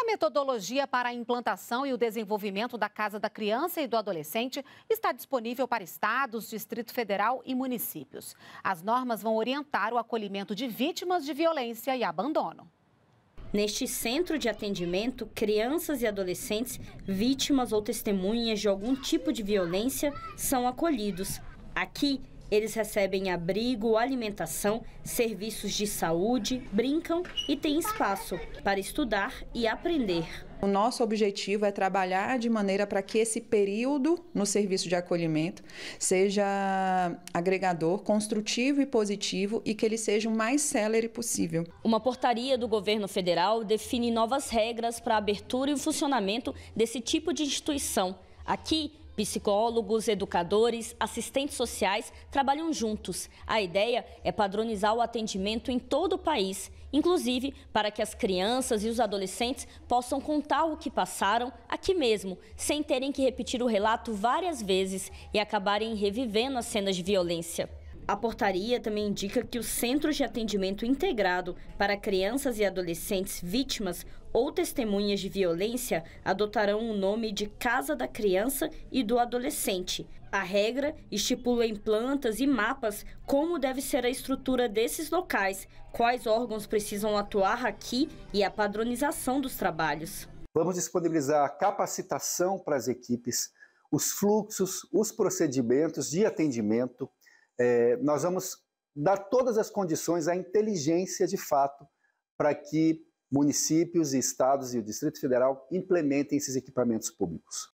A metodologia para a implantação e o desenvolvimento da Casa da Criança e do Adolescente está disponível para estados, Distrito Federal e municípios. As normas vão orientar o acolhimento de vítimas de violência e abandono. Neste centro de atendimento, crianças e adolescentes, vítimas ou testemunhas de algum tipo de violência, são acolhidos. Aqui, eles recebem abrigo, alimentação, serviços de saúde, brincam e têm espaço para estudar e aprender. O nosso objetivo é trabalhar de maneira para que esse período no serviço de acolhimento seja agregador, construtivo e positivo e que ele seja o mais célere possível. Uma portaria do governo federal define novas regras para a abertura e o funcionamento desse tipo de instituição. Aqui, Psicólogos, educadores, assistentes sociais trabalham juntos. A ideia é padronizar o atendimento em todo o país, inclusive para que as crianças e os adolescentes possam contar o que passaram aqui mesmo, sem terem que repetir o relato várias vezes e acabarem revivendo as cenas de violência. A portaria também indica que os centros de atendimento integrado para crianças e adolescentes vítimas ou testemunhas de violência adotarão o nome de Casa da Criança e do Adolescente. A regra estipula em plantas e mapas como deve ser a estrutura desses locais, quais órgãos precisam atuar aqui e a padronização dos trabalhos. Vamos disponibilizar capacitação para as equipes, os fluxos, os procedimentos de atendimento, é, nós vamos dar todas as condições à inteligência de fato para que municípios e estados e o Distrito Federal implementem esses equipamentos públicos.